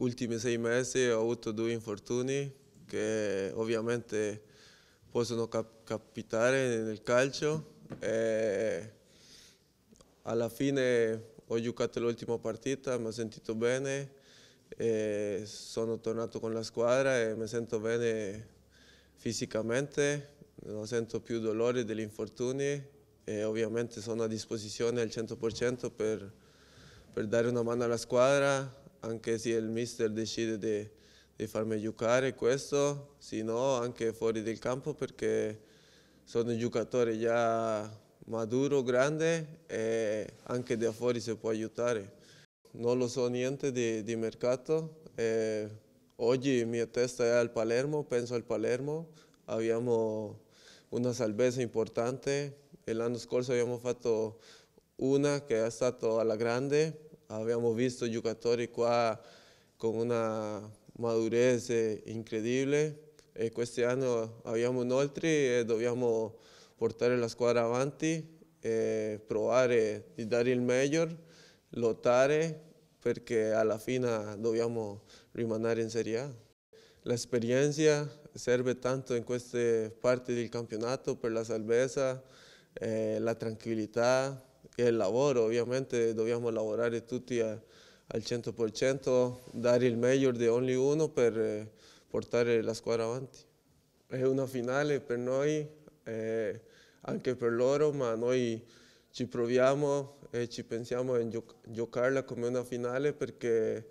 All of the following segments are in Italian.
ultimi sei mesi ho avuto due infortuni che ovviamente possono cap capitare nel calcio e alla fine ho giocato l'ultima partita, mi ho sentito bene, sono tornato con la squadra e mi sento bene fisicamente, non sento più dolore degli infortuni e ovviamente sono a disposizione al 100% per, per dare una mano alla squadra, anche se il mister decide di, di farmi giocare questo, se no anche fuori del campo perché sono un giocatore già maduro, grande e anche da fuori si può aiutare. Non lo so niente di, di mercato, oggi la mia testa è al Palermo, penso al Palermo, abbiamo una salvezza importante, l'anno scorso abbiamo fatto una che è stata alla grande abbiamo visto giocatori qua con una madurezza incredibile e quest'anno abbiamo inoltre e dobbiamo portare la squadra avanti e provare di dare il meglio, lottare perché alla fine dobbiamo rimanere in Serie A. L'esperienza serve tanto in queste parti del campionato per la salvezza, eh, la tranquillità, che è il lavoro, ovviamente dobbiamo lavorare tutti a, al 100%, dare il meglio di ognuno per eh, portare la squadra avanti. È una finale per noi, eh, anche per loro, ma noi ci proviamo e ci pensiamo a gioc giocarla come una finale perché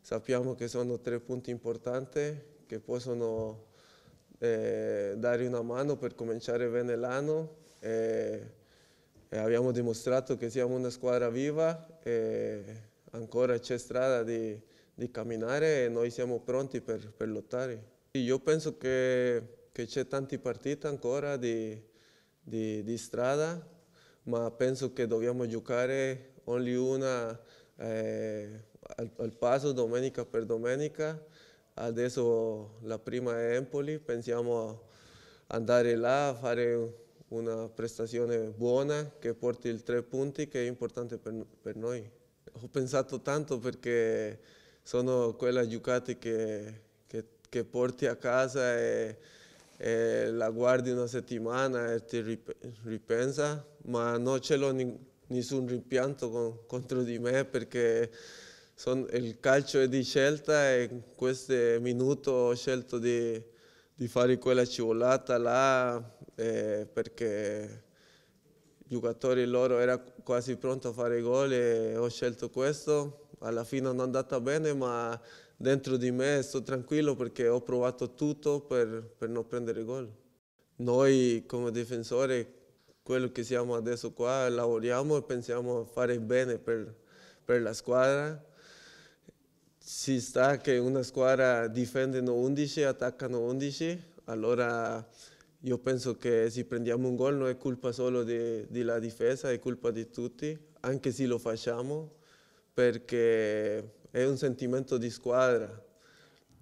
sappiamo che sono tre punti importanti che possono eh, dare una mano per cominciare bene l'anno eh, abbiamo dimostrato che siamo una squadra viva e ancora c'è strada di, di, camminare e noi siamo pronti per, per lottare. Io penso che, che c'è tante partite ancora di, di, di, strada, ma penso che dobbiamo giocare ogni una eh, al, al passo domenica per domenica. Adesso la prima è Empoli, pensiamo andare là, a fare una prestazione buona che porti il tre punti che è importante per, per noi. Ho pensato tanto perché sono quelle giocate che, che, che porti a casa e, e, la guardi una settimana e ti ripensa, ma non ce l'ho nessun rimpianto con, contro di me perché son, il calcio è di scelta e in questo minuto ho scelto di, di fare quella scivolata là eh, perché i giocatori loro erano quasi pronti a fare gol e ho scelto questo. Alla fine non è andata bene, ma dentro di me sto tranquillo perché ho provato tutto per, per non prendere gol. Noi come difensore, quello che siamo adesso qua, lavoriamo e pensiamo a fare bene per, per la squadra. Si sta che una squadra difende 11 attaccano 11, allora io penso che se prendiamo un gol non è colpa solo della di difesa, è colpa di tutti, anche se lo facciamo, perché è un sentimento di squadra,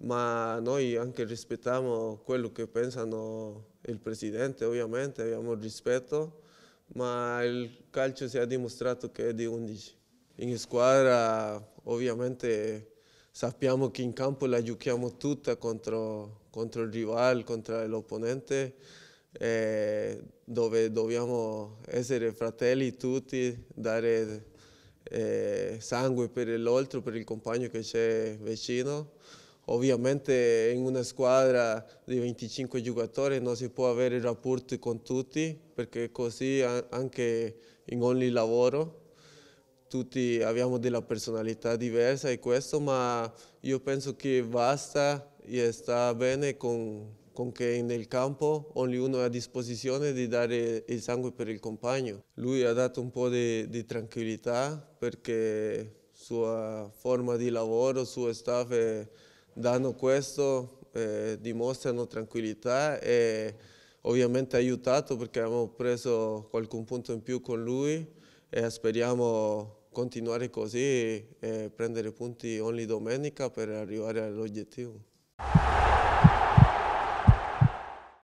ma noi anche rispettiamo quello che pensano il Presidente, ovviamente abbiamo rispetto, ma il calcio si è dimostrato che è di 11. In squadra ovviamente sappiamo che in campo la giochiamo tutta contro contro il rivale, contro l'opponente, eh, dove dobbiamo essere fratelli tutti, dare eh, sangue per l'altro, per il compagno che c'è vicino. Ovviamente in una squadra di 25 giocatori non si può avere rapporti con tutti, perché così anche in ogni lavoro tutti abbiamo della personalità diversa e questo, ma io penso che basta e sta bene con, con che nel campo ognuno è a disposizione di dare il sangue per il compagno. Lui ha dato un po' di, di tranquillità perché sua forma di lavoro, suo staff eh, danno questo, eh, dimostrano tranquillità e ovviamente ha aiutato perché abbiamo preso qualche punto in più con lui e speriamo continuare così e prendere punti ogni domenica per arrivare all'obiettivo.